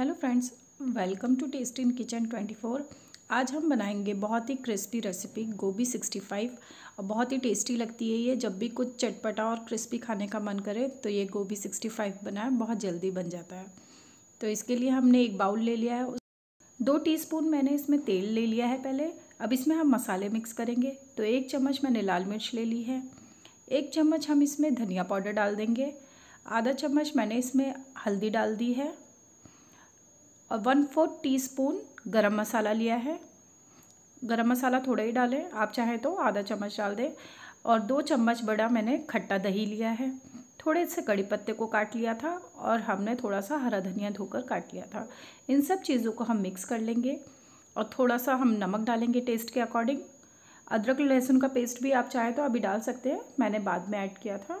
hello friends welcome to taste in kitchen 24 आज हम बनाएंगे बहुत ही क्रिस्पी रेसिपी गोभी 65 और बहुत ही टेस्टी लगती है ये जब भी कुछ चटपटा और क्रिस्पी खाने का मन करे तो ये गोभी 65 बनाए बहुत जल्दी बन जाता है तो इसके लिए हमने एक बाउल ले लिया है दो टीस्पून मैंने इसमें तेल ले लिया है पहले अब इसमें हम मसाले मिक्स करेंगे तो एक चम्मच मैंने लाल मिर्च ले ली है एक चम्मच हम इसमें धनिया पाउडर डाल देंगे आधा चम्मच मैंने इसमें हल्दी डाल दी है और वन फोर्थ टी स्पून गर्म मसाला लिया है गरम मसाला थोड़ा ही डालें आप चाहें तो आधा चम्मच डाल दें और दो चम्मच बड़ा मैंने खट्टा दही लिया है थोड़े से कड़ी पत्ते को काट लिया था और हमने थोड़ा सा हरा धनिया धोकर काट लिया था इन सब चीज़ों को हम मिक्स कर लेंगे और थोड़ा सा हम नमक डालेंगे टेस्ट के अकॉर्डिंग अदरक लहसुन का पेस्ट भी आप चाहें तो अभी डाल सकते हैं मैंने बाद में ऐड किया था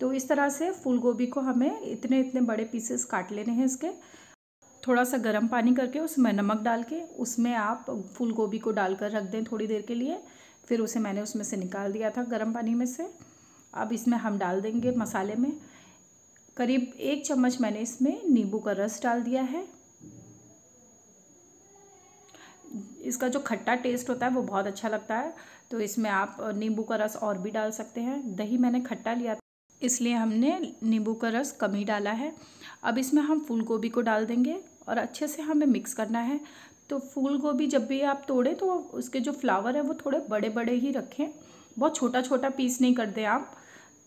तो इस तरह से फूल गोभी को हमें इतने इतने बड़े पीसेस काट लेने हैं इसके थोड़ा सा गर्म पानी करके उसमें नमक डाल के उसमें आप फूल गोभी को डालकर रख दें थोड़ी देर के लिए फिर उसे मैंने उसमें से निकाल दिया था गर्म पानी में से अब इसमें हम डाल देंगे मसाले में करीब एक चम्मच मैंने इसमें नींबू का रस डाल दिया है इसका जो खट्टा टेस्ट होता है वो बहुत अच्छा लगता है तो इसमें आप नींबू का रस और भी डाल सकते हैं दही मैंने खट्टा लिया था इसलिए हमने नींबू का रस कम ही डाला है अब इसमें हम फूल गोभी को डाल देंगे और अच्छे से हमें मिक्स करना है तो फूल गोभी जब भी आप तोड़ें तो उसके जो फ्लावर है वो थोड़े बड़े बड़े ही रखें बहुत छोटा छोटा पीस नहीं कर दें आप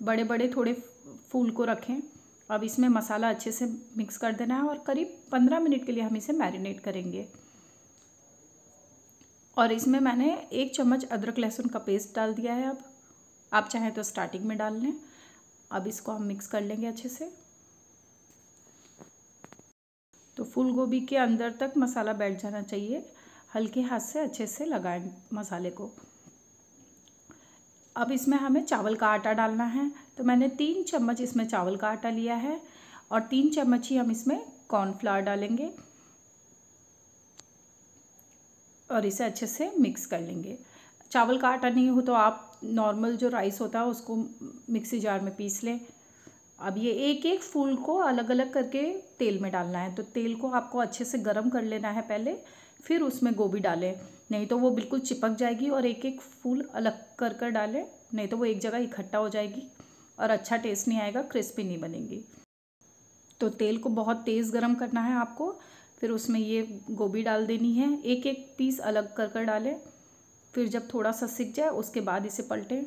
बड़े बड़े थोड़े फूल को रखें अब इसमें मसाला अच्छे से मिक्स कर देना है और करीब पंद्रह मिनट के लिए हम इसे मैरिनेट करेंगे और इसमें मैंने एक चम्मच अदरक लहसुन का पेस्ट डाल दिया है अब आप चाहें तो स्टार्टिंग में डाल लें अब इसको हम मिक्स कर लेंगे अच्छे से तो फूल गोभी के अंदर तक मसाला बैठ जाना चाहिए हल्के हाथ से अच्छे से लगाएं मसाले को अब इसमें हमें चावल का आटा डालना है तो मैंने तीन चम्मच इसमें चावल का आटा लिया है और तीन चम्मच ही हम इसमें कॉर्नफ्लावर डालेंगे और इसे अच्छे से मिक्स कर लेंगे चावल का आटा नहीं हो तो आप नॉर्मल जो राइस होता है उसको मिक्सी जार में पीस लें अब ये एक एक फूल को अलग अलग करके तेल में डालना है तो तेल को आपको अच्छे से गर्म कर लेना है पहले फिर उसमें गोभी डालें नहीं तो वो बिल्कुल चिपक जाएगी और एक एक फूल अलग कर कर डालें नहीं तो वो एक जगह इकट्ठा हो जाएगी और अच्छा टेस्ट नहीं आएगा क्रिस्पी नहीं बनेगी तो तेल को बहुत तेज़ गरम करना है आपको फिर उसमें ये गोभी डाल देनी है एक एक पीस अलग कर कर डालें फिर जब थोड़ा सा सिक जाए उसके बाद इसे पलटें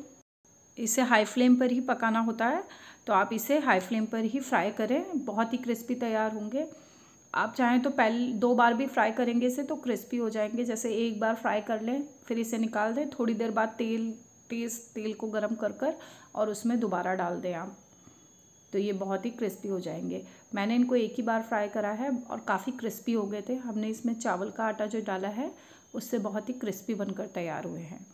इसे हाई फ्लेम पर ही पकाना होता है तो आप इसे हाई फ्लेम पर ही फ्राई करें बहुत ही क्रिस्पी तैयार होंगे आप चाहें तो पहले दो बार भी फ्राई करेंगे इसे तो क्रिस्पी हो जाएंगे जैसे एक बार फ्राई कर लें फिर इसे निकाल दें थोड़ी देर बाद तेल तेज़ तेल को गर्म कर कर और उसमें दोबारा डाल दें आप तो ये बहुत ही क्रिस्पी हो जाएंगे मैंने इनको एक ही बार फ्राई करा है और काफ़ी क्रिस्पी हो गए थे हमने इसमें चावल का आटा जो डाला है उससे बहुत ही क्रिस्पी बनकर तैयार हुए हैं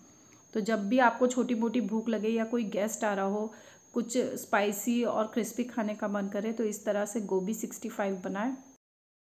तो जब भी आपको छोटी मोटी भूख लगे या कोई गेस्ट आ रहा हो कुछ स्पाइसी और क्रिस्पी खाने का मन करे तो इस तरह से गोभी सिक्सटी फाइव बनाए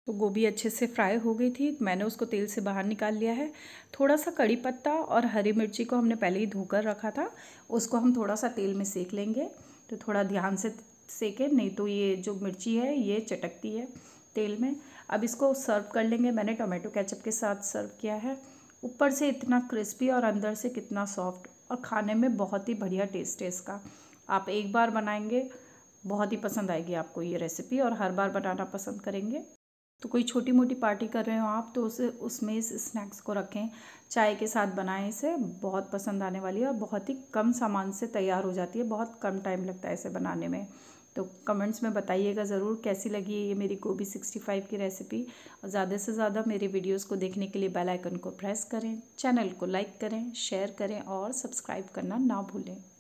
तो गोभी अच्छे से फ्राई हो गई थी मैंने उसको तेल से बाहर निकाल लिया है थोड़ा सा कड़ी पत्ता और हरी मिर्ची को हमने पहले ही धोकर रखा था उसको हम थोड़ा सा तेल में सेक लेंगे तो थोड़ा ध्यान से सेकें नहीं तो ये जो मिर्ची है ये चटकती है तेल में अब इसको सर्व कर लेंगे मैंने टोमेटो केचप के साथ सर्व किया है ऊपर से इतना क्रिस्पी और अंदर से कितना सॉफ्ट और खाने में बहुत ही बढ़िया टेस्ट है इसका आप एक बार बनाएंगे बहुत ही पसंद आएगी आपको ये रेसिपी और हर बार बनाना पसंद करेंगे तो कोई छोटी मोटी पार्टी कर रहे हो आप तो उसे उसमें इस स्नैक्स को रखें चाय के साथ बनाएं इसे बहुत पसंद आने वाली है और बहुत ही कम सामान से तैयार हो जाती है बहुत कम टाइम लगता है इसे बनाने में तो कमेंट्स में बताइएगा ज़रूर कैसी लगी ये मेरी गोभी सिक्सटी फाइव की रेसिपी और ज़्यादा से ज़्यादा मेरे वीडियोस को देखने के लिए बेल आइकन को प्रेस करें चैनल को लाइक करें शेयर करें और सब्सक्राइब करना ना भूलें